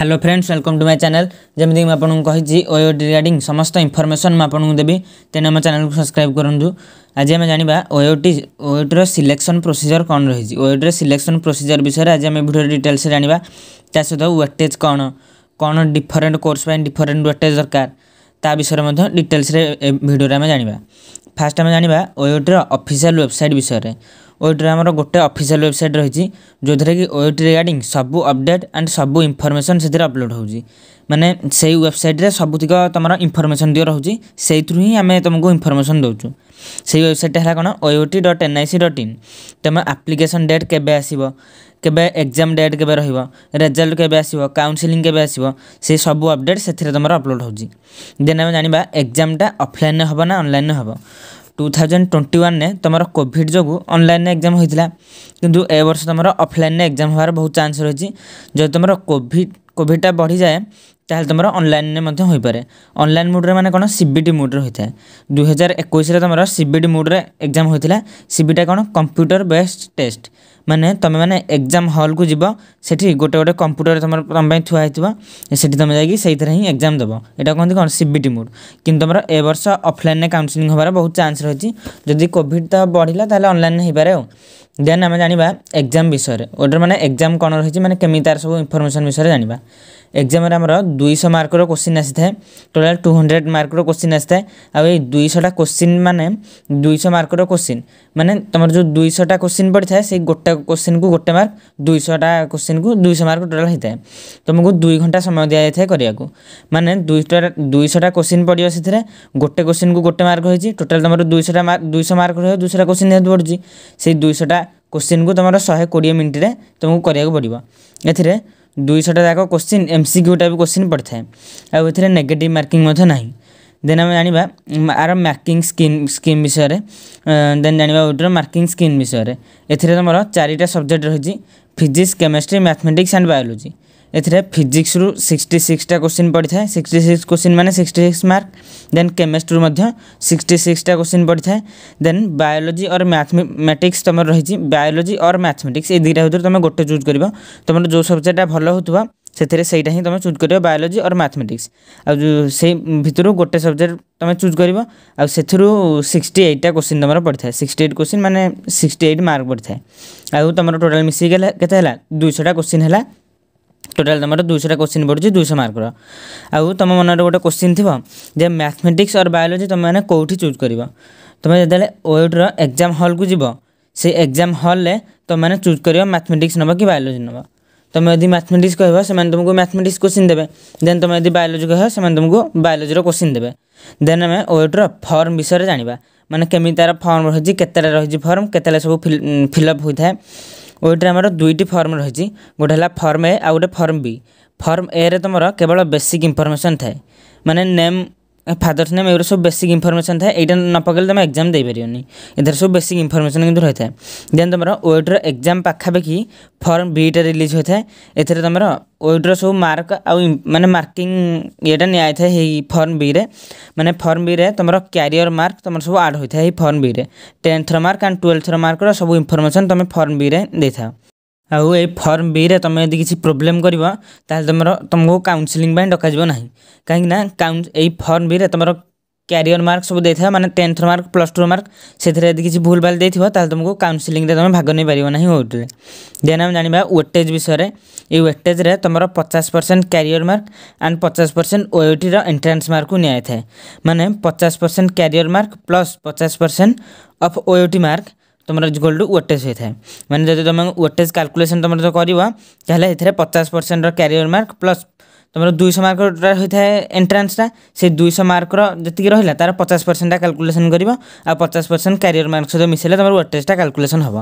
hello friends welcome to my channel যেমি মু আপনার কী ওয়েড রিগার্ডিং সমস্ত ইনফরমেসন মু আপনার দেবি তেমনি আমার চ্যানেলকে সবসক্রাইব করতু আজ আমি জাঁয়া ওয়েটি ওয়েটর সিলেকশন প্রোসিজর কম রয়েছে ওয়েটর সিলেকশন প্রোসিজর বিষয়ে আজ আমি ভিডিও ডিটেলসে জাঁয়া তা সহ ওয়েটেজ কম কম ডিফরেন্ট কোর্স ডিফরেন্ট ওয়েটেজ দরকার তা বিষয়ে মধ্যে ডিটেলসে ভিডিওরে আমি জাঁয়া ফার্স্ট আমি জাঁয়া ওয়েটর অফিসিয়াল ওয়েবসাইট বিষয়ে ওଏଟି ଆମର ଗୋଟେ ଅଫିସିଆଲ୍ ୱେବସାଇଟ୍ ରହିଛି ଯେଉଁଥିରେ କି ଓଏଟି ରିଗାର୍ଡ଼ିଂ ସବୁ ଅପଡ଼େଟ୍ ଆଣ୍ଡ ସବୁ ଇନଫର୍ମେସନ୍ ସେଥିରେ ଅପଲୋଡ଼୍ ହେଉଛି ମାନେ ସେଇ ୱେବସାଇଟ୍ରେ ସବୁତିକ ତୁମର ଇନଫର୍ମେସନ୍ ଦିଅ ରହୁଛି ସେଇଥିରୁ ହିଁ ଆମେ ତୁମକୁ ଇନଫର୍ମେସନ୍ ଦେଉଛୁ ସେଇ ୱେବସାଇଟ୍ଟା ହେଲା କ'ଣ OAT dot N I C dot in ତୁମ ଆପ୍ଲିକେସନ୍ ଡେଟ୍ କେବେ ଆସିବ କେବେ ଏକ୍ଜାମ୍ ଡେଟ୍ କେବେ ରହିବ ରେଜଲ୍ଟ କେବେ ଆସିବ କାଉନ୍ସିଲିଂ କେବେ ଆସିବ ସେ ସବୁ ଅପଡ଼େଟ୍ ସେଥିରେ ତୁମର ଅପଲୋଡ଼୍ ହେଉଛି ଦେନ୍ ଆମେ ଜାଣିବା ଏକ୍ଜାମ୍ଟା ଅଫଲାଇନ୍ରେ ହେବ ନା ଅନଲାଇନ୍ରେ ହେବ ଟୁ ଥାଉଜେଣ୍ଡ ଟ୍ୱେଣ୍ଟି ୱାନ୍ରେ ତୁମର କୋଭିଡ଼ ଯୋଗୁଁ ଅନଲାଇନ୍ରେ ଏକ୍ଜାମ୍ ହୋଇଥିଲା କିନ୍ତୁ ଏ ବର୍ଷ ତୁମର ଅଫଲାଇନ୍ରେ ଏକ୍ଜାମ୍ ହେବାର ବହୁତ ଚାନ୍ସ ରହିଛି ଯଦି ତୁମର କୋଭିଡ଼ କୋଭିଡ଼ଟା ବଢ଼ିଯାଏ ତାହେଲେ ତୁମର ଅନଲାଇନ୍ରେ ମଧ୍ୟ ହୋଇପାରେ ଅନଲାଇନ୍ ମୁଡ଼୍ରେ ମାନେ କ'ଣ ସିବିଟି ମୁଡ଼୍ରେ ହୋଇଥାଏ ଦୁଇହଜାର ଏକୋଇଶରେ ତୁମର ସିବିଟି ମୁଡ଼୍ରେ ଏକ୍ଜାମ୍ ହୋଇଥିଲା ସିବିଟା କ'ଣ କମ୍ପ୍ୟୁଟର ବେସ୍ଡ ଟେଷ୍ଟ ମାନେ ତୁମେମାନେ ଏକ୍ଜାମ୍ ହଲ୍କୁ ଯିବ ସେଠି ଗୋଟେ ଗୋଟେ କମ୍ପ୍ୟୁଟର ତୁମର ତୁମ ପାଇଁ ଥୁଆ ହେଇଥିବ ସେଠି ତୁମେ ଯାଇକି ସେଇଥିରେ ହିଁ ଏକ୍ଜାମ୍ ଦେବ ଏଇଟା କୁହନ୍ତି କ'ଣ ସିବିଟି ମୋଡ଼ କିନ୍ତୁ ତୁମର ଏ ବର୍ଷ ଅଫଲାଇନ୍ରେ କାଉନ୍ସିଲିଂ ହେବାର ବହୁତ ଚାନ୍ସ ରହିଛି ଯଦି କୋଭିଡ଼ ତ ବଢ଼ିଲା ତାହେଲେ ଅନଲାଇନ୍ ହେଇପାରେ ଆଉ ଦେନ୍ ଆମେ ଜାଣିବା ଏକ୍ଜାମ୍ ବିଷୟରେ ଗୋଟେ ମାନେ ଏକ୍ଜାମ୍ କ'ଣ ରହିଛି ମାନେ କେମିତି ତା'ର ସବୁ ଇନଫର୍ମେସନ୍ ବିଷୟରେ ଜାଣିବା ଏକ୍ଜାମ୍ରେ ଆମର ଦୁଇଶହ ମାର୍କର କୋଶ୍ଚିନ୍ ଆସିଥାଏ ଟୋଟାଲ୍ ଟୁ ହଣ୍ଡ୍ରେଡ଼ ମାର୍କର କୋଶ୍ଚିନ୍ ଆସିଥାଏ ଆଉ ଏଇ ଦୁଇଶହଟା କୋଶ୍ଚିନ୍ ମାନେ ଦୁଇଶହ ମାର୍କର କୋଶ୍ଚିନ୍ ମାନେ ତୁମର ଯେଉଁ ଦୁଇଶହଟା କୋଶ୍ଚିନ୍ ପଡ଼ିଥାଏ ସେଇ ଗୋଟା কোশ্চিন কু গোটে মার্ক দুইশটা কোশ্চিন কু দুইশ মার্ক টোটাল হয়ে তোমাকে দুই ঘন্টা সময় দিয়া যাই করা মানে দুইটা দুইশটা কোশ্চিন পড়ব সেথে গোটে কোশ্চিন কু গোটে মার্ক হয়েছে টোটাল তোমার দুইশটা মার্ক দুইশ মার্ক রয়েছে দুইশটা কোশ্চিন যেহেতু পড়ুছি সেই দুইশটা কোশ্চিন কু তোমার শহে কোড়িয়ে মিনিটে তোমাকে করা পড়ব এতে দুইশটা যাক কোশ্চিন এমসিকিউ টাইপ কোশ্চিন পড়ি থাকে আউ এতে নেগেটিভ মার্কিং না ଦେନ୍ ଆମେ ଜାଣିବା ଆର ମାର୍କିଂ ସ୍କିମ୍ ସ୍କିମ୍ ବିଷୟରେ ଦେନ୍ ଜାଣିବା ଓଟିର ମାର୍କିଂ ସ୍କିମ୍ ବିଷୟରେ ଏଥିରେ ତୁମର ଚାରିଟା ସବଜେକ୍ଟ ରହିଛି physics chemistry mathematics and biology ଏଥିରେ ଫିଜିକ୍ସରୁ ସିକ୍ସଟି ସିକ୍ସଟା କୋଶ୍ଚିନ୍ ପଡ଼ିଥାଏ ସିକ୍ସଟି ସିକ୍ସ କୋଶ୍ଚିନ୍ ମାନେ ସିକ୍ସଟି ସିକ୍ସ ମାର୍କ ଦେନ୍ କେମିଷ୍ଟ୍ରିରୁ ମଧ୍ୟ ସିକ୍ସଟି ସିକ୍ସଟା କୋଶ୍ଚିନ୍ ପଡ଼ିଥାଏ ଦେନ୍ ବାୟୋଲୋଜି ଅର୍ ମ୍ୟାଥମେଟିକ୍ସ ତୁମର ରହିଛି ବାୟୋଲୋଜି ଅର୍ ମ୍ୟାଥମେଟିକ୍ସ ଏଇ ଦୁଇଟା ଭିତରୁ ତୁମେ ଗୋଟେ ଚୁଜ୍ କରିବ ତୁମର ଯେଉଁ ସବଜେକ୍ଟଟା ଭଲ ହେଉଥିବ से सहीटा तुम चूज कर बायोलोजी और मैथमेटिक्स आ भितर गोटे सब्जेक्ट तुम्हें चूज कर सिक्सटी सिक्सटा क्वेश्चन तुम पड़ता है सिक्सट एट क्वेश्चन मैंने सिक्सट एट मार्क पड़ता है तुम टोटाल मिसा दुईटा क्वेश्चन है टोटाल तुम दुईटा क्वेश्चन पड़ी दुई मार्क आउ तुम मन में गोटे क्वेश्चन थी जे मैथमेटिक्स और बायोलोजी तुम मैंने कौटी चूज कर तुम जो ओट्र एक्जाम हल्क जीव से एक्जाम हल्ले तुम मैंने चूज कर मैथमेटिक्स नब कि बायोलोजी नब तुम तो यदि मैथमेटिक्स कह से तुमको मैथमेटिक्स क्वेश्चन देवे देन तुम यदि बायोलोजी कह से तुमको बायोलोजी क्वेश्चन देवे देन आम वेट्र फर्म विषय जाना मैंने केमी तार फर्म रही के रही फर्म के सब फिलअप होता है ওইটার आम दुईट फर्म रही गोटे फर्म ए এ गए फर्म बी फर्म ए এ রে তোমার কেবল বেসিক ইনফরমেসন থাকে মানে ফাদর্স নেম এগুলো সব বেসিক ইনফরমেশন থাকে এইটা ন পকাইলে তুমি এক্সাম দেইপারনি এদের সব বেসিক ইনফরমেশন কিন্তু রয়ে থাকে দেন তোমার ওয়েটর এক্সাম পাখাপাখি ফর্ম বিটা রিলিজ হয়ে থাকে এতে তোমার ওয়েটর সব মার্ক আউ মানে মার্কিং ইয়েটা নিয়ে থাকে এই ফর্ম বিরে মানে ফর্ম বিরে তোমার ক্যারিয়র মার্ক তোমার সব আড হয়ে থাকে এই ফর্ম বিরে টেন্থর মার্ক আন্ড টুয়েলথর মার্কর সব ইনফরমেশন তুমি ফর্ম বিরে দিয়ে থাও ଆଉ ଏ ଫର୍ମ ବିରେ ତୁମେ ଯଦି କିଛି ପ୍ରୋବ୍ଲେମ୍ କରିବ ତାହେଲେ ତୁମର ତୁମକୁ କାଉନସିଲିଂ ପାଇଁ ଡକାଯିବ ନାହିଁ କାହିଁକିନା ଏଇ ଫର୍ମ ବିରେ ତୁମର କ୍ୟାରିୟର ମାର୍କ ସବୁ ଦେଇଥିବ ମାନେ ଟେନ୍ଥର ମାର୍କ ପ୍ଲସ୍ ଟୁର ମାର୍କ ସେଥିରେ ଯଦି କିଛି ଭୁଲ ଭାଲ ଦେଇଥିବ ତାହେଲେ ତୁମକୁ କାଉନସିଲିଂରେ ତୁମେ ଭାଗ ନେଇପାରିବ ନାହିଁ ଓଟିରେ ଦେନ୍ ଆମେ ଜାଣିବା ୱେଟେଜ୍ ବିଷୟରେ ଏଇ ୱେଟେଜ୍ରେ ତୁମର ପଚାଶ ପରସେଣ୍ଟ କ୍ୟାରିୟର ମାର୍କ ଆଣ୍ଡ ପଚାଶ ପରସେଣ୍ଟ ଓଏଟିର ଏଣ୍ଟ୍ରାନ୍ସ ମାର୍କକୁ ନିଆଯାଇଥାଏ ମାନେ ପଚାଶ ପରସେଣ୍ଟ କ୍ୟାରିୟର ମାର୍କ ପ୍ଲସ୍ ପଚାଶ ପରସେଣ୍ଟ ଅଫ୍ ଓଏଟି ମାର୍କ तुम गोल टू ओटेज होता है मैंने जब तुम ओटेज काल्कुलेसन तुम जो कर ताहले पचास परसेंट क्यारियर मार्क प्लस तुम दुई मार्क होता है एंट्रान्सटा से दुई मार्क जी रहा तार पचास परसेंटा काल्कुलेसन कर पचास परसेंट क्यारियर मार्क सहित मिसेले तुम ओटेजटा काल्कुलेसन हम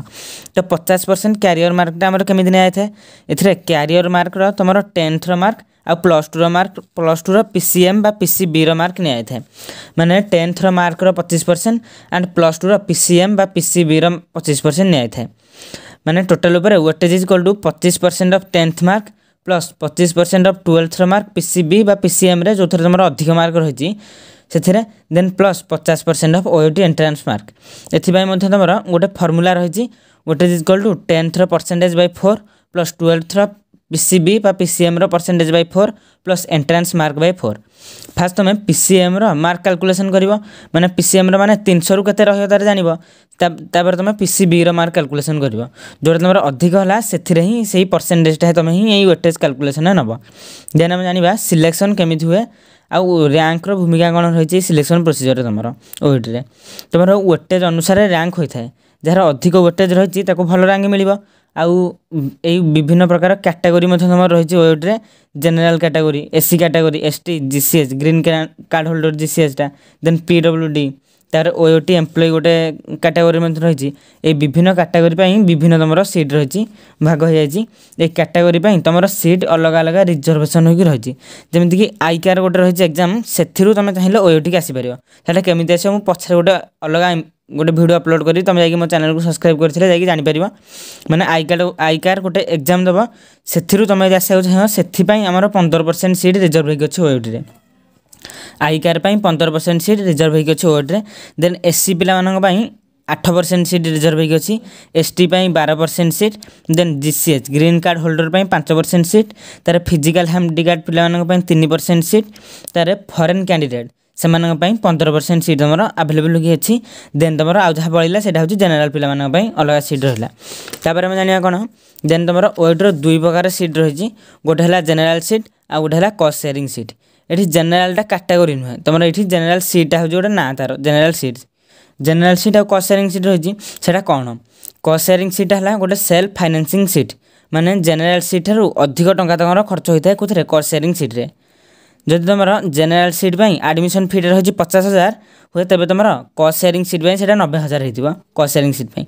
तो पचास परसेंट क्यारियर मार्कटा आम कमी दिया जाए ए क्यारियर मार्कर तुम टेन्थर मार्क ଆଉ ପ୍ଲସ୍ ଟୁର ମାର୍କ ପ୍ଲସ୍ ଟୁର ପି ସି ଏମ୍ ବା ପି ସି ବିର ମାର୍କ ନିଆଯାଇଥାଏ ମାନେ ଟେନ୍ଥର ମାର୍କର ପଚିଶ ପରସେଣ୍ଟ ଆଣ୍ଡ ପ୍ଲସ୍ ଟୁର ପି ସି ଏମ୍ ବା ପି ସି ବିର ପଚିଶ ପରସେଣ୍ଟ ନିଆଯାଇଥାଏ ମାନେ ଟୋଟାଲ୍ ଉପରେ ୱେଟେଜ୍ ଇଜ୍ କଲ୍ ଟୁ ପଚିଶ percent of tenth mark plus ପଚିଶ ପରସେଣ୍ଟ ଅଫ୍ ଟୁଏଲ୍ଥର ମାର୍କ ପି ସି ବି ବା ପି ସି ଏମ୍ରେ ଯେଉଁଥିରେ ତୁମର ଅଧିକ ମାର୍କ ରହିଛି ସେଥିରେ ଦେନ୍ ପ୍ଲସ୍ ପଚାଶ percent of O T entrance mark ଏଥିପାଇଁ ମଧ୍ୟ ତୁମର ଗୋଟେ ଫର୍ମୁଲା ରହିଛି ୱେଟେଜ୍ ଇଜ୍ କଲ୍ ଟୁ ଟେନ୍ଥର ପରସେଣ୍ଟେଜ୍ ବାଇ ଫୋର୍ ପ୍ଲସ୍ ଟୁଏଲ୍ଥର पीसीबी सी पीसीएम रो percentage by four plus entrance mark by four first तुम्हें पीसीएम मार्क कैलकुलेशन कर मैंने पीसीएम रो मैंने तीन सौ के तार जान तुम पीसीबी रो मार्क कैलकुलेशन कर जो तुम अधिक होगा से ही परसेंटेजा तुम्हें ही यही वेटेज कालकुलेसन नब देन आम जाना सिलेक्शन केमी हुए आउ रैंक भूमिका कौन रही सिलेक्शन प्रोसीजर तुम ओइट्रे तुम वेटेज अनुसार रैंक होता है ଯାହାର ଅଧିକ ୱେଟେଜ୍ ରହିଛି ତାକୁ ଭଲ ରାଙ୍କ ମିଳିବ ଆଉ ଏଇ ବିଭିନ୍ନ ପ୍ରକାର କ୍ୟାଟାଗୋରୀ ମଧ୍ୟ ତୁମର ରହିଛି ୱେଟ୍ରେ general category S C category S T G C H green card holder G C ଏଚ୍ଟା ଦେନ୍ ପି ଡବ୍ଲ୍ୟୁ ଡ଼ି ତାର ଓଟି ଏମ୍ପ୍ଲୟ ଗୋଟେ କାଟାଗୋରୀ ମଧ୍ୟ ରହିଛି ଏଇ ବିଭିନ୍ନ କାଟାଗୋରୀ ପାଇଁ ବିଭିନ୍ନ ତୁମର ସିଟ୍ ରହିଛି ଭାଗ ହୋଇଯାଇଛି ଏଇ କାଟାଗୋରୀ ପାଇଁ ତୁମର ସିଟ୍ ଅଲଗା ଅଲଗା ରିଜର୍ଭେସନ୍ ହୋଇକି ରହିଛି ଯେମିତିକି ଆଇକାର ଗୋଟେ ରହିଛି ଏକ୍ଜାମ୍ ସେଥିରୁ ତୁମେ ଚାହିଁଲେ ଓଟିକି ଆସିପାରିବ ସେଇଟା କେମିତି ଆସିବ ମୁଁ ପଛରେ ଗୋଟେ ଅଲଗା ଗୋଟେ ଭିଡ଼ିଓ ଅପଲୋଡ଼ କରି ତୁମେ ଯାଇକି ମୋ ଚ୍ୟାନେଲକୁ ସବସ୍କ୍ରାଇବ୍ କରିଥିଲେ ଯାଇକି ଜାଣିପାରିବ ମାନେ ଆଇ କାର୍ଡ଼ ଆଇ କାର୍ଡ଼ ଗୋଟେ ଏକ୍ଜାମ୍ ଦେବ ସେଥିରୁ ତୁମେ ଯଦି ଆସିବାକୁ ଚାହିଁବ ସେଥିପାଇଁ ଆମର ପନ୍ଦର ପରସେଣ୍ଟ ସିଟ୍ ରିଜର୍ଭ ହୋଇକି ଅଛି ଓଟିରେ ଆଇ କାର୍ ପାଇଁ ପନ୍ଦର ପରସେଣ୍ଟ ସିଟ୍ ରିଜର୍ଭ ହେଇକି ଅଛି ଓଡ଼ରେ ଦେନ୍ ଏସ୍ ସି ପିଲାମାନଙ୍କ ପାଇଁ ଆଠ ପରସେଣ୍ଟ ସିଟ୍ ରିଜର୍ଭ ହେଇକି ଅଛି ଏସ୍ ଟି ପାଇଁ ବାର percent seat then G C H green card holder ପାଇଁ ପାଞ୍ଚ ପରସେଣ୍ଟ ସିଟ୍ ତା'ର ଫିଜିକାଲ୍ ହ୍ୟାଣ୍ଡିକାର୍ଡ଼ ପିଲାମାନଙ୍କ ପାଇଁ ତିନି ପରସେଣ୍ଟ ସିଟ୍ ତା'ର ଫରେନ୍ କ୍ୟାଣ୍ଡିଡେଟ୍ ସେମାନଙ୍କ ପାଇଁ ପନ୍ଦର ପରସେଣ୍ଟ ସିଟ୍ ତୁମର ଆଭେଲେବୁଲ୍ ହୋଇକି ଅଛି ଦେନ୍ ତୁମର ଆଉ ଯାହା ବଳିଲା ସେଇଟା ହେଉଛି ଜେନେରାଲ୍ ପିଲାମାନଙ୍କ ପାଇଁ ଅଲଗା ସିଟ୍ ରହିଲା ତାପରେ ଆମେ ଜାଣିବା କ'ଣ ଦେନ୍ ତୁମର ୱେଟ୍ର ଦୁଇ ପ୍ରକାର ସିଟ୍ ରହିଛି ଗୋଟେ ହେଲା ଜେନେରାଲ୍ ସିଟ୍ ଆଉ ଗୋଟେ ହେଲା କଷ୍ଟ ସେୟାରିଂ ସିଟ୍ এটি জেনারেলটা ক্যাটাগরি নুহে তোমার এটি জেনারেল সিটটা হচ্ছে গোটে না তার জেনারেল সিট জেনারেল সিট আর কস্ট সেয়ারিং সিট রয়েছে সেটা কোণ কস্ট সেয়ারিং সিট হল গোটে সেলফ ফাইনান্সিং সিট মানে জেনারেল সিট ঠার অধিক টঙ্কা তোমার খরচ হয়ে থাকে কোথায় কস্ট সেয়ারিং সিট্রে যদি তোমার জেনারেল সিট পাই আডমিশন ফিটা রয়েছে পচাশ হাজার হুয়ে তবে তোমার কস্ট সেয়ারিং সিট পাই সেটা নবে হাজার হয়ে কস্ট সেয়ারিং সিট পাই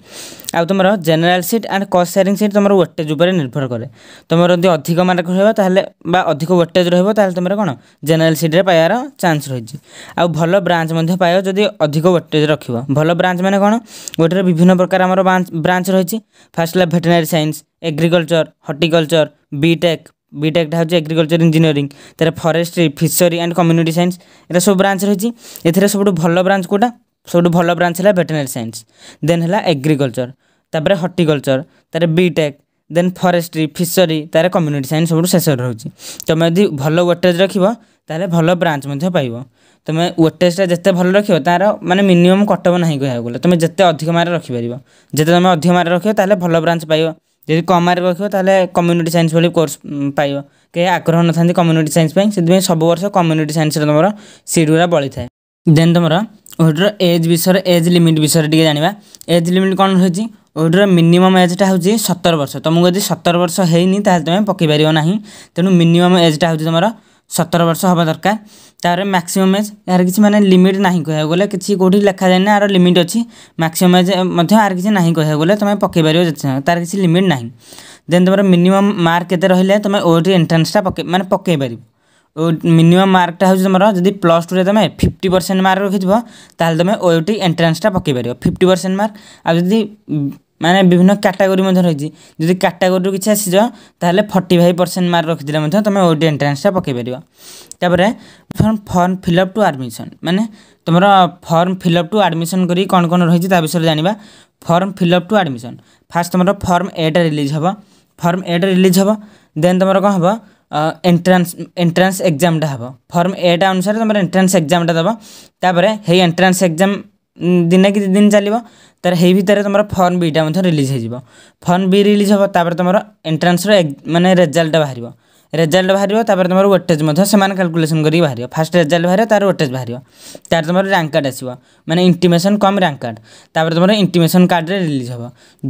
ଆଉ ତୁମର general seat and cost sharing seat ତୁମର ୱେଟେଜ୍ ଉପରେ ନିର୍ଭର କରେ ତୁମର ଯଦି ଅଧିକ ମାର୍କ ରହିବ ତାହେଲେ ବା ଅଧିକ ୱେଟେଜ୍ ରହିବ ତାହେଲେ ତୁମର କ'ଣ ଜେନେରାଲ୍ ସିଟ୍ରେ ପାଇବାର ଚାନ୍ସ ରହିଛି ଆଉ ଭଲ ବ୍ରାଞ୍ଚ ମଧ୍ୟ ପାଇବ ଯଦି ଅଧିକ ୱେଟେଜ୍ ରଖିବ ଭଲ ବ୍ରାଞ୍ଚ ମାନେ କ'ଣ ଗୋଟିଏରେ ବିଭିନ୍ନ ପ୍ରକାର ଆମର ବ୍ରାଞ୍ଚ ରହିଛି ଫାର୍ଷ୍ଟ ହେଲା veterinary science agriculture horticulture BTech ବିଟେକ୍ଟା ହେଉଛି ଏଗ୍ରିକଲଚର ଇଞ୍ଜିନିୟରିଂ ତା'ର forestry fishery and community science ଏଇଟା ସବୁ ବ୍ରାଞ୍ଚ ରହିଛି ଏଥିରେ ସବୁଠୁ ଭଲ ବ୍ରାଞ୍ଚ କେଉଁଟା ସବୁଠୁ ଭଲ ବ୍ରାଞ୍ଚ ହେଲା ଭେଟେନାରୀ ସାଇନ୍ସ ଦେନ୍ ହେଲା ଏଗ୍ରିକଲଚର ତାପରେ ହର୍ଟିକଲଚର ତାର ବିଟେକ୍ ଦେନ୍ ଫରେଷ୍ଟ୍ରି ଫିସରୀ ତାର କମ୍ୟୁନିଟି ସାଇନ୍ସ ସବୁଠୁ ଶେଷରେ ରହୁଛି ତୁମେ ଯଦି ଭଲ ୱେଟେଜ୍ ରଖିବ ତାହେଲେ ଭଲ ବ୍ରାଞ୍ଚ ମଧ୍ୟ ପାଇବ ତୁମେ ୱେଟେଜ୍ଟା ଯେତେ ଭଲ ରଖିବ ତା'ର ମାନେ ମିନିମମ୍ କଟବ ନାହିଁ କହିବାକୁ ଗଲେ ତୁମେ ଯେତେ ଅଧିକ ମାର୍କ ରଖିପାରିବ ଯେତେ ତୁମେ ଅଧିକ ମାର୍କ ରଖିବ ତାହେଲେ ଭଲ ବ୍ରାଞ୍ଚ ପାଇବ ଯଦି କମ୍ ମାର୍କ ରଖିବ ତାହେଲେ କମ୍ୟୁନିଟି ସାଇନ୍ସ ଭଳି କୋର୍ସ ପାଇବ କେହି ଆଗ୍ରହ ନଥାନ୍ତି କମ୍ୟୁନିଟି ସାଇନ୍ସ ପାଇଁ ସେଥିପାଇଁ ସବୁ ବର୍ଷ କମ୍ୟୁନିଟି ସାଇନ୍ସରେ ତୁମର ସିଟ୍ ଗୁଡ଼ା ବଳିଥାଏ ଦେନ୍ ତୁମର ଓଡ଼ର ଏଜ୍ ବିଷୟରେ ଏଜ୍ ଲିମିଟ୍ ବିଷୟରେ ଟିକେ ଜାଣିବା ଏଜ୍ ଲିମିଟ୍ କ'ଣ ରହିଛି ଓଡ଼ର ମିନିମମ୍ ଏଜ୍ଟା ହେଉଛି ସତର ବର୍ଷ ତୁମକୁ ଯଦି ସତର ବର୍ଷ ହେଇନି ତାହେଲେ ତୁମେ ପକାଇପାରିବ ନାହିଁ ତେଣୁ ମିନିମମ୍ ଏଜ୍ଟା ହେଉଛି ତୁମର ସତର ବର୍ଷ ହେବା ଦରକାର ତା'ପରେ ମ୍ୟାକ୍ସିମମ୍ ଏଜ୍ ଏହାର କିଛି ମାନେ ଲିମିଟ୍ ନାହିଁ କହିବାକୁ ଗଲେ କିଛି କେଉଁଠି ଲେଖାଯାଏନି ଆର ଲିମିଟ୍ ଅଛି ମ୍ୟାକ୍ସିମମ୍ ଏଜ୍ ମଧ୍ୟ ଆର କିଛି ନାହିଁ କହିବାକୁ ଗଲେ ତୁମେ ପକାଇ ପାରିବ ତା'ର କିଛି ଲିମିଟ୍ ନାହିଁ ଦେନ୍ ତୁମର ମିନିମମ୍ ମାର୍କ କେତେ ରହିଲେ ତୁମେ ଓଟି ଏଣ୍ଟ୍ରାନ୍ସଟା ପକାଇ ମାନେ ପକାଇ ପାରିବ ମିନିମମ୍ ମାର୍କଟା ହେଉଛି ତୁମର ଯଦି ପ୍ଲସ୍ ଟୁରେ ତୁମେ ଫିଫ୍ଟି ପରସେଣ୍ଟ ମାର୍କ ରଖିଥିବ ତାହେଲେ ତୁମେ ଓ ଟି ଏଣ୍ଟ୍ରାନ୍ସଟା ପକାଇ ପାରିବ ଫିଫ୍ଟି ପରସେଣ୍ଟ ମାର୍କ ଆଉ ଯଦି ମାନେ ବିଭିନ୍ନ କ୍ୟାଟାଗୋରୀ ମଧ୍ୟ ରହିଛି ଯଦି କ୍ୟାଟାଗୋରୀରୁ କିଛି ଆସିଛ ତାହେଲେ ଫର୍ଟି ଫାଇଭ୍ ପରସେଣ୍ଟ ମାର୍କ ରଖିଥିଲେ ମଧ୍ୟ ତୁମେ ଓ ଟି ଏଣ୍ଟ୍ରାନ୍ସଟା ପକାଇ ପାରିବ ତାପରେ form form fill up to admission ମାନେ ତୁମର ଫର୍ମ ଫିଲ୍ଅପ୍ ଟୁ ଆଡ଼ମିସନ୍ କରି କ'ଣ କ'ଣ ରହିଛି ତା ବିଷୟରେ ଜାଣିବା form fill up to admission first ତୁମର ଫର୍ମ ଏଟା ରିଲିଜ୍ ହେବ ଫର୍ମ ଏଟା ରିଲିଜ୍ ହେବ ଦେନ୍ ତୁମର କ'ଣ ହେବ ଏଣ୍ଟ୍ରାନ୍ସ ଏଣ୍ଟ୍ରାନ୍ସ ଏକ୍ଜାମ୍ଟା ହେବ ଫର୍ମ ଏଟା ଅନୁସାରେ ତୁମର ଏଣ୍ଟ୍ରାନ୍ସ ଏକ୍ଜାମ୍ଟା ଦେବ ତାପରେ ହେଇ ଏଣ୍ଟ୍ରାନ୍ସ ଏକ୍ଜାମ୍ ଦିନେ କି ଦୁଇ ଦିନ ଚାଲିବ ତାର ହେଇ ଭିତରେ ତୁମର ଫର୍ମ ବିଟା ମଧ୍ୟ ରିଲିଜ୍ ହେଇଯିବ ଫର୍ମ ବି ରିଲିଜ୍ ହେବ ତାପରେ ତୁମର ଏଣ୍ଟ୍ରାନ୍ସର ମାନେ ରେଜଲ୍ଟ ବାହାରିବ ରେଜଲ୍ଟ ବାହାରିବ ତାପରେ ତୁମର ୱେଟେଜ୍ ମଧ୍ୟ ସେମାନେ କାଲକୁଲେସନ୍ କରିକି ବାହାରିବ ଫାର୍ଷ୍ଟ ରେଜଲ୍ଟ ବାହାରିବ ତାର ୱେଟେଜ୍ ବାହାରିବ ତାର ତୁମର ରାଙ୍କ କାର୍ଡ଼ ଆସିବ ମାନେ ଇଣ୍ଟିମେସନ୍ କମ୍ ରାଙ୍କ କାର୍ଡ଼ ତାପରେ ତୁମର ଇଣ୍ଟିମେସନ୍ କାର୍ଡ଼ରେ ରିଲିଜ୍ ହେବ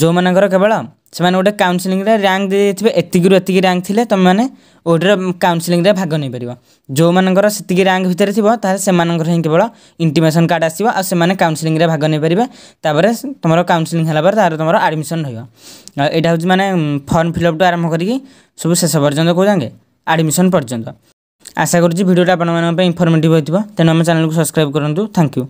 ଯେଉଁମାନଙ୍କର କେବଳ ସେମାନେ ଗୋଟେ କାଉନସିଲିଂରେ ର୍ୟାଙ୍କ ଦେଇଥିବେ ଏତିକିରୁ ଏତିକି ର୍ୟାଙ୍କ ଥିଲେ ତୁମେମାନେ ଗୋଟେ କାଉନସିଲିଂରେ ଭାଗ ନେଇପାରିବ ଯେଉଁମାନଙ୍କର ସେତିକି ର୍ୟାଙ୍କ ଭିତରେ ଥିବ ତାହେଲେ ସେମାନଙ୍କର ହିଁ କେବଳ ଇଣ୍ଟିମେସନ୍ କାର୍ଡ଼ ଆସିବ ଆଉ ସେମାନେ କାଉନସିଲିଂରେ ଭାଗ ନେଇପାରିବେ ତାପରେ ତୁମର କାଉନସିଲିଂ ହେଲା ପରେ ତା'ର ତୁମର ଆଡ଼ମିସନ୍ ରହିବ ଏଇଟା ହେଉଛି ମାନେ ଫର୍ମ ଫିଲ୍ଅପ୍ଠୁ ଆରମ୍ଭ କରିକି ସବୁ ଶେଷ ପର୍ଯ୍ୟନ୍ତ କହୁଯାଙ୍କେ ଆଡ଼ମିସନ୍ ପର୍ଯ୍ୟନ୍ତ ଆଶା କରୁଛି ଭିଡ଼ିଓଟା ଆପଣମାନଙ୍କ ପାଇଁ ଇନଫର୍ମେଟିଭ୍ ହୋଇଥିବ ତେଣୁ ଆମ ଚ୍ୟାନେଲକୁ ସବସ୍କ୍ରାଇବ୍ କରନ୍ତୁ ଥ୍ୟାଙ୍କ ୟୁ